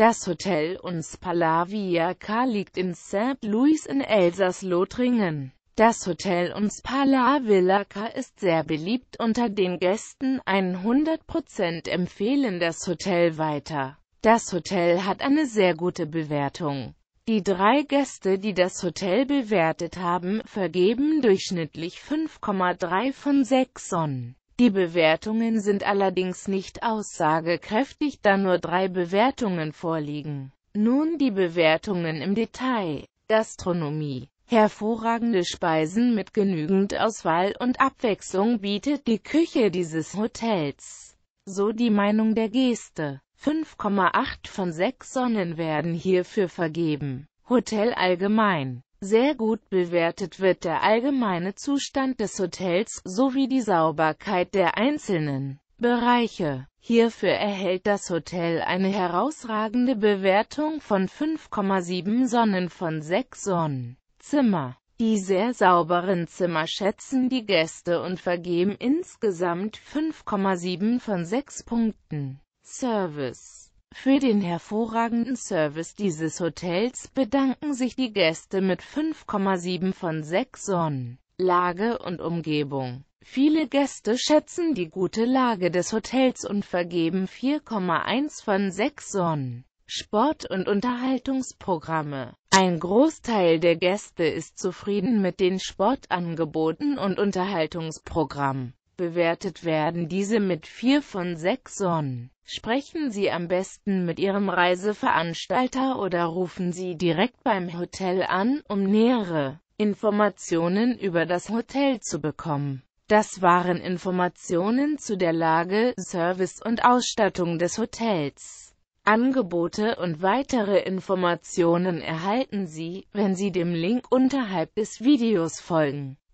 Das Hotel uns Palavia K liegt in St. Louis in Elsass-Lothringen. Das Hotel uns Palavilla K ist sehr beliebt unter den Gästen, 100% empfehlen das Hotel weiter. Das Hotel hat eine sehr gute Bewertung. Die drei Gäste, die das Hotel bewertet haben, vergeben durchschnittlich 5,3 von 6 Sonnen. Die Bewertungen sind allerdings nicht aussagekräftig, da nur drei Bewertungen vorliegen. Nun die Bewertungen im Detail. Gastronomie hervorragende Speisen mit genügend Auswahl und Abwechslung bietet die Küche dieses Hotels. So die Meinung der Geste. 5,8 von 6 Sonnen werden hierfür vergeben. Hotel allgemein. Sehr gut bewertet wird der allgemeine Zustand des Hotels sowie die Sauberkeit der einzelnen Bereiche. Hierfür erhält das Hotel eine herausragende Bewertung von 5,7 Sonnen von 6 Sonnen. Zimmer. Die sehr sauberen Zimmer schätzen die Gäste und vergeben insgesamt 5,7 von 6 Punkten. Service für den hervorragenden Service dieses Hotels bedanken sich die Gäste mit 5,7 von 6 Sonnen. Lage und Umgebung Viele Gäste schätzen die gute Lage des Hotels und vergeben 4,1 von 6 Sonnen. Sport- und Unterhaltungsprogramme. Ein Großteil der Gäste ist zufrieden mit den Sportangeboten und Unterhaltungsprogrammen bewertet werden diese mit 4 von 6 Sonnen. Sprechen Sie am besten mit Ihrem Reiseveranstalter oder rufen Sie direkt beim Hotel an, um nähere Informationen über das Hotel zu bekommen. Das waren Informationen zu der Lage, Service und Ausstattung des Hotels. Angebote und weitere Informationen erhalten Sie, wenn Sie dem Link unterhalb des Videos folgen.